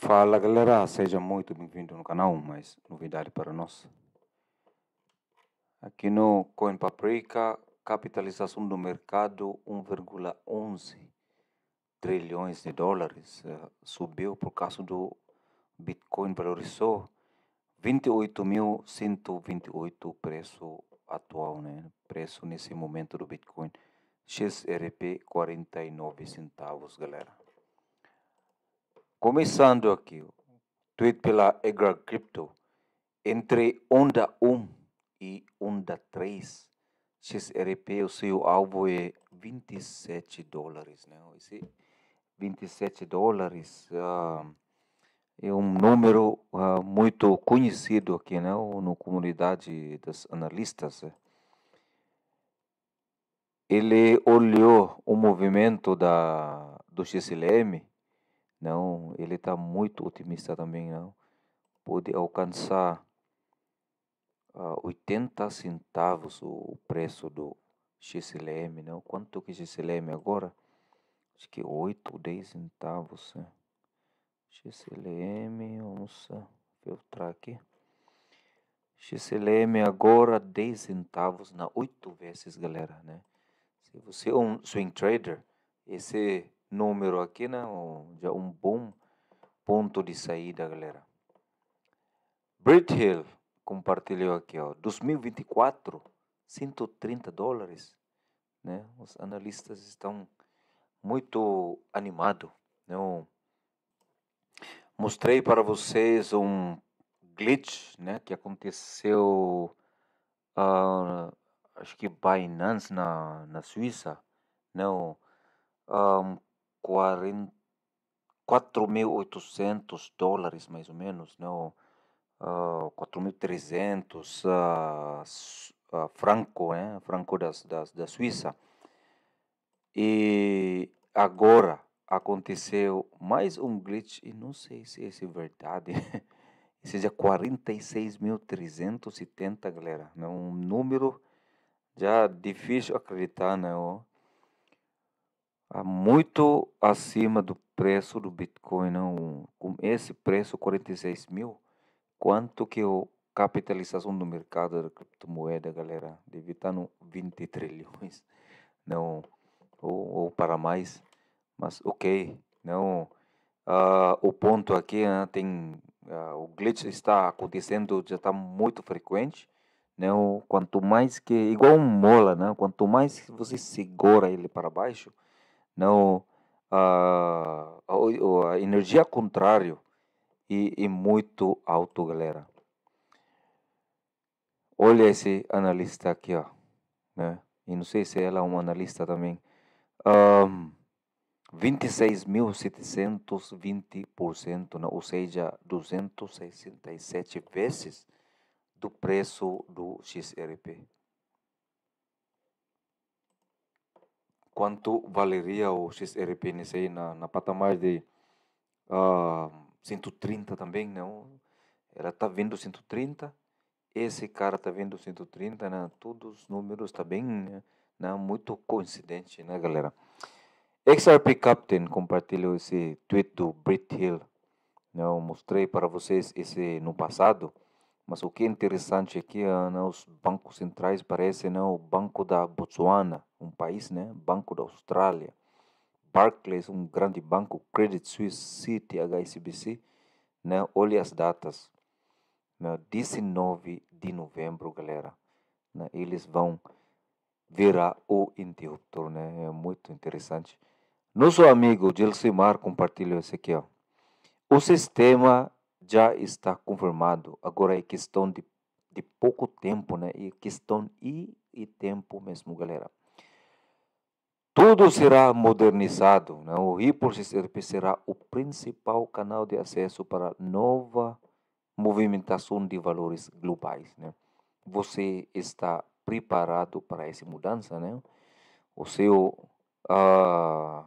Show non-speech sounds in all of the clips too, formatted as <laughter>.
Fala galera, seja muito bem-vindo no canal, mais novidade para nós. Aqui no Coin Paprika, capitalização do mercado 1,11 trilhões de dólares eh, subiu por causa do Bitcoin valorizou 28.128 preço atual, né? Preço nesse momento do Bitcoin XRP 49 centavos, galera começando aqui, tweet pela Egra Crypto, entre onda 1 e onda 3, XRP, o seu alvo é 27 dólares, né? Esse 27 dólares uh, é um número uh, muito conhecido aqui, né? Na comunidade dos analistas. Né? Ele olhou o movimento da, do XLM, não, ele está muito otimista também, não. Pode alcançar uh, ah, 80 centavos o preço do XLM, não. Quanto que XLM agora? Acho que 8 ou 10 centavos. Né? XLM, vamos ah, filtrar aqui. XLM agora 10 centavos na 8 vezes, galera, né? Se você é um swing trader, esse número aqui, né? Já um bom ponto de saída, galera. Brit Hill compartilhou aqui, ó, 2024, 130 dólares, né? Os analistas estão muito animados, né? mostrei para vocês um glitch, né, que aconteceu, uh, acho que Binance na, na Suíça, não, né? um ah, 4.800 dólares, mais ou menos, né Uh, 4.300 uh, uh, franco, né? franco da, da, da Suíça. E agora aconteceu mais um glitch, e não sei se esse é verdade, <laughs> seja 46.370, galera. né um número já difícil acreditar, não? Né, a muito acima do preço do Bitcoin. Não, com esse preço, 46 mil, quanto que a capitalização do mercado da criptomoeda, galera, deve estar tá no 20 trilhões, <laughs> não, ou, ou para mais, mas ok, não. Uh, o ponto aqui né, tem uh, o glitch está acontecendo já está muito frequente não quanto mais que igual um mola né quanto mais você segura ele para baixo não ah, a, a, a energia contrária e, e muito alto, galera. Olha esse analista aqui, ó, né? E não sei se ela é uma analista também. Um, 26.720%, né? ou seja, 267 vezes do preço do XRP. quanto valeria o XRP nesse aí na, na patamar de uh, ah, 130 também, não? Né? Ela tá vendo 130, esse cara tá vendo 130, né? Todos os números tá bem, né? né? Muito coincidente, né, galera? XRP Captain compartilhou esse tweet do Brit Hill. Né? Eu mostrei para vocês esse no passado. Mas o que é interessante é que né, os bancos centrais parecem né, o Banco da Botsuana, um país, né? Banco da Austrália, Barclays, um grande banco, Credit Suisse, City, HSBC, né? Olha as datas. Né, 19 de novembro, galera. Né, eles vão virar o interruptor, né? É muito interessante. Nosso amigo Mar compartilhou esse aqui, ó. O sistema já está confirmado. Agora é questão de, de pouco tempo, né? E questão e, e tempo mesmo, galera. Tudo será modernizado. Né? O HyperSerp será o principal canal de acesso para nova movimentação de valores globais. Né? Você está preparado para essa mudança? Né? O seu uh,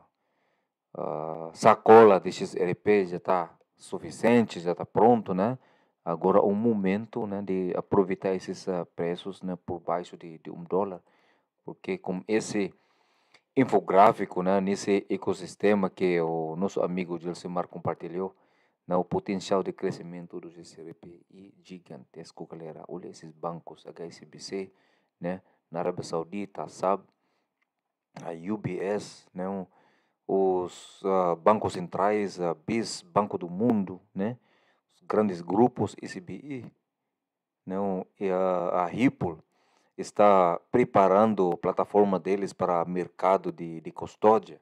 uh, sacola de XRP já está suficiente, já está pronto, né? Agora o é momento né, de aproveitar esses uh, preços né, por baixo de, de um dólar, porque com esse infográfico, né, nesse ecossistema que o nosso amigo Gilcimar compartilhou, né, o potencial de crescimento do GCRP é gigantesco, galera. Olha esses bancos, HSBC, né, na Arábia Saudita, a SAB, a UBS, né, um, os uh, bancos centrais, a BIS, Banco do Mundo, né? os grandes grupos SBI, né, E a, a Ripple está preparando a plataforma deles para mercado de, de custódia,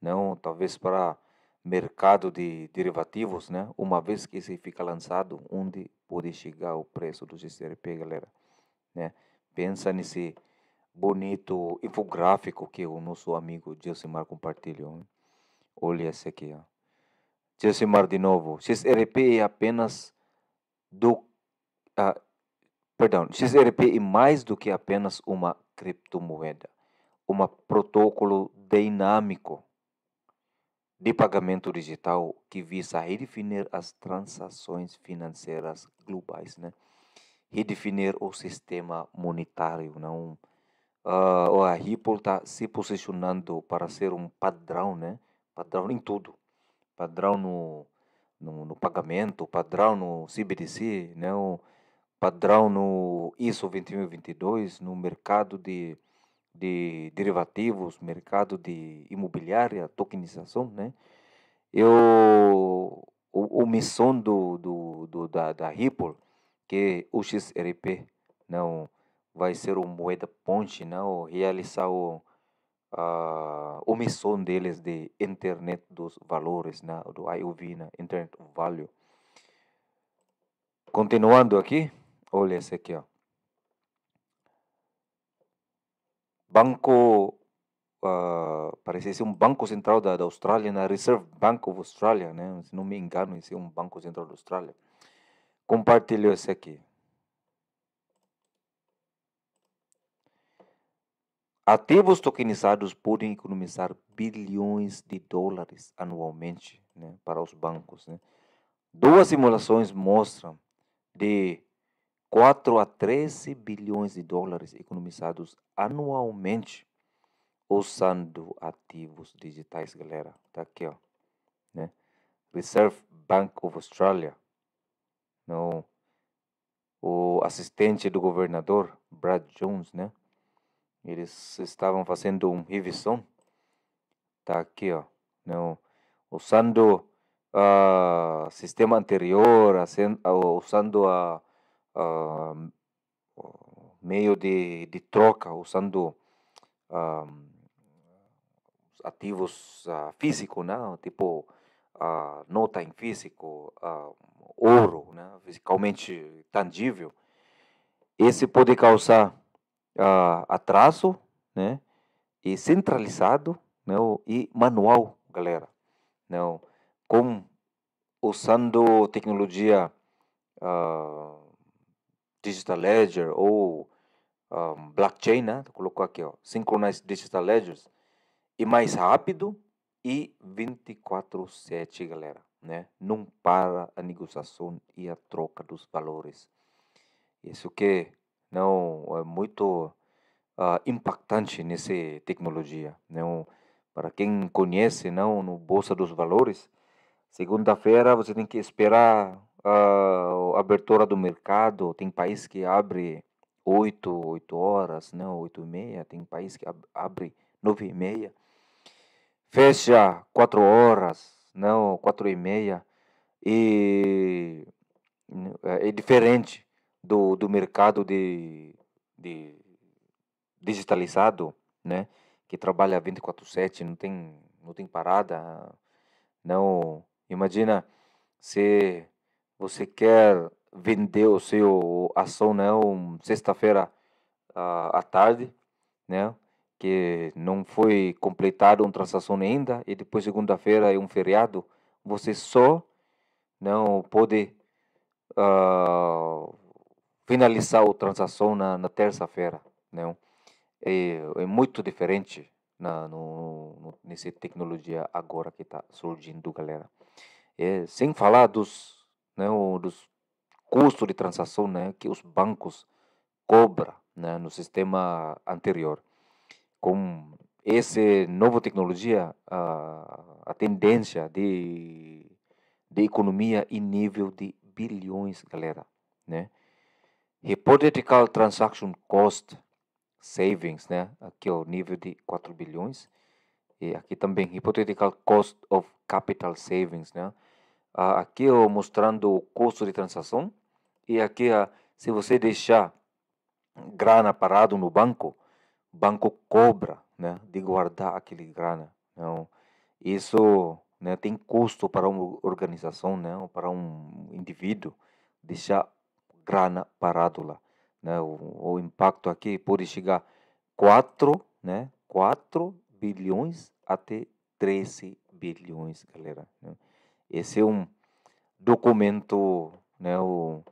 né, talvez para mercado de derivativos, né? uma vez que isso fica lançado, onde pode chegar o preço do GCRP, galera? Né? Pensa nesse bonito infográfico que o nosso amigo Josimar compartilhou. Olha esse aqui. Ó. Josimar de novo. XRP é apenas do. Ah, perdão. XRP é mais do que apenas uma criptomoeda. Um protocolo dinâmico de pagamento digital que visa redefinir as transações financeiras globais, né? Redefinir o sistema monetário, não? uh, ou a Ripple está se posicionando para ser um padrão, né? Padrão em tudo. Padrão no, no, no pagamento, padrão no CBDC, né? O padrão no ISO 2122, no mercado de, de derivativos, mercado de imobiliária, tokenização, né? Eu, o, o missão do, do, do, da, da Ripple, que é o XRP, não né? vai ser o moeda ponte, não? Né? Realizar o a uh, deles de internet dos valores, né? do IOV, né? internet value. Continuando aqui, olha esse aqui, ó. Banco, uh, parece ser um banco central da, da Austrália, na né? Reserve Bank of Australia, né? se não me engano, esse é um banco central da Austrália. compartilhou esse aqui. Ativos tokenizados podem economizar bilhões de dólares anualmente né, para os bancos. Né? Duas simulações mostram de 4 a 13 bilhões de dólares economizados anualmente usando ativos digitais, galera. Tá aqui, ó. Né? Reserve Bank of Australia. o assistente do governador, Brad Jones, né? Eles estavam fazendo um revisão. Tá aqui, ó. Não, usando o uh, ah, sistema anterior, assim, uh, usando a, uh, meio de, de troca, usando ativos uh, físicos, né? tipo nota em físico, ouro, né? tangível, esse pode causar uh, atraso, né? E centralizado, não? Né, e manual, galera, não? Né, com usando tecnologia uh, digital ledger ou um, ah, blockchain, né? Colocou aqui, ó, synchronized digital ledgers e mais rápido e 24/7, galera, né? Não para a negociação e a troca dos valores. Isso que não né, é muito uh, impactante nessa tecnologia. Não, né? para quem conhece, não no bolsa dos valores, segunda-feira você tem que esperar ah, a abertura do mercado. Tem país que abre 8, 8 horas, não, né? 8 e meia. Tem país que abre 9 e meia. Fecha 4 horas, não, né? 4 e meia. E é, é diferente do, do mercado de, de digitalizado, né? Que trabalha 24/7, não tem não tem parada. Não, imagina se você quer vender o seu ação não né, sexta-feira à tarde, né? Que não foi completada uma transação ainda e depois segunda-feira é um feriado, você só não pode uh, finalizar a transação na, na terça-feira, não? é, é muito diferente na no, no, nessa tecnologia agora que está surgindo, galera. É, sem falar dos, né, o, dos custos de transação né, que os bancos cobram né, no sistema anterior. Com essa nova tecnologia, a, a tendência de, de economia em nível de bilhões, galera. Né? Hypothetical Transaction Cost savings, né? Aqui é o nível de 4 bilhões. E aqui também, hypothetical cost of capital savings, né? Ah, aqui eu mostrando o custo de transação. E aqui, ah, se você deixar grana parado no banco, banco cobra, né? De guardar aquele grana. Então, isso né, tem custo para uma organização, né? Ou para um indivíduo deixar grana parado lá né? O, o impacto aqui pode chegar 4, né? 4 bilhões até 13 bilhões, galera. Né? Esse é um documento né, o,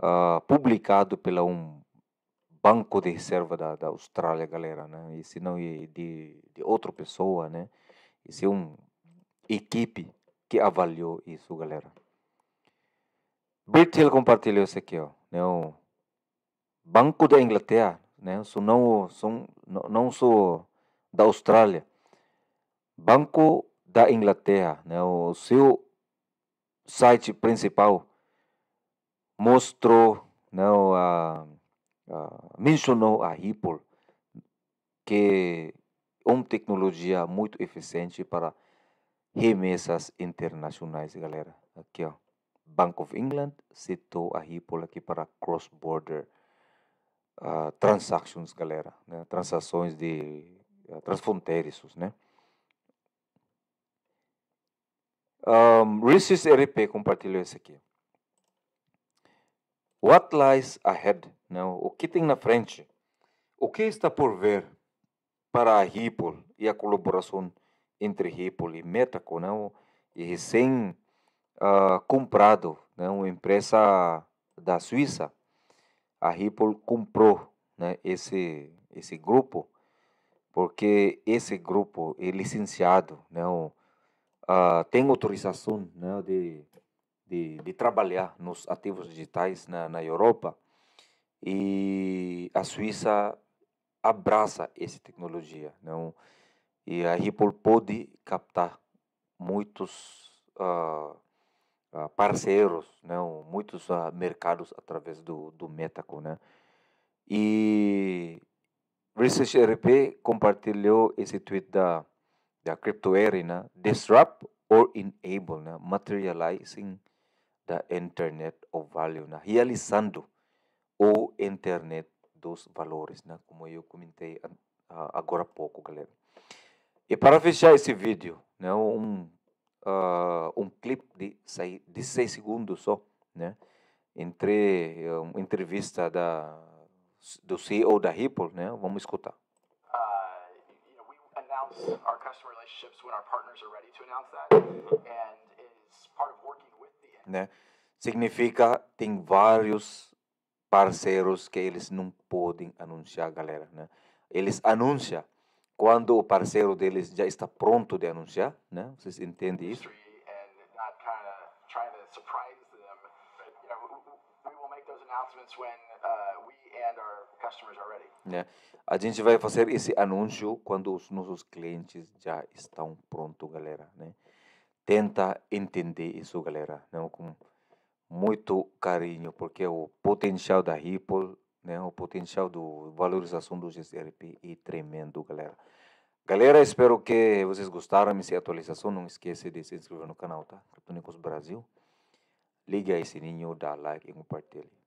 uh, publicado pela um banco de reserva da, da Austrália, galera. Né? Esse não é de, de outra pessoa, né? Esse é um equipe que avaliou isso, galera. Bertil compartilhou isso aqui, ó. Né, o, Banco da Inglaterra, né? Sou não, sou, não sou da Austrália. Banco da Inglaterra, né? O seu site principal mostrou, né? a, a, mencionou a Ripple, que é uma tecnologia muito eficiente para remessas internacionais, galera. Aqui, ó. Bank of England citou a Ripple aqui para cross-border uh, transactions, galera, né? transações de uh, transfronteiriços, né? Um, Reese's RP compartilhou esse aqui. What lies ahead? né o que tem na frente? O que está por ver para a Ripple e a colaboração entre Ripple e Metaco, não? Né? E recém uh, comprado, né? uma empresa da Suíça a Ripple comprou né, esse, esse grupo, porque esse grupo é licenciado, né, o, uh, tem autorização né, de, de, de, trabalhar nos ativos digitais na, na Europa e a Suíça abraça essa tecnologia. Não? Né, e a Ripple pode captar muitos uh, ah, parceiros, né? muitos uh, mercados através do, do Metaco. Né? E ResearchRP compartilhou esse tweet da, da CryptoEry, né? Disrupt or enable, né? materializing the Internet of Value, né? realizando o Internet dos valores, né? como eu comentei ah, agora há pouco, galera. E para fechar esse vídeo, né? um uh, ah, um clipe de, seis, de seis segundos só, né? Entre eh, uma entrevista da, do CEO da Ripple, né? Vamos escutar. Ah, our customer relationships when our partners are ready to announce that and is part of working with the né? significa tem vários parceiros que eles não podem anunciar galera né eles anunciam quando o parceiro deles já está pronto de anunciar, né? Vocês entendem isso? Uh, né? A gente vai fazer esse anúncio quando os nossos clientes já estão prontos, galera. Né? Tenta entender isso, galera. Né? com muito carinho, porque o potencial da Ripple né? O potencial do valorização do GCRP é tremendo, galera. Galera, espero que vocês gostaram dessa atualização. Não esqueça de se inscrever no canal, tá? Criptonicos Brasil. Ligue aí sininho, dá like e compartilhe.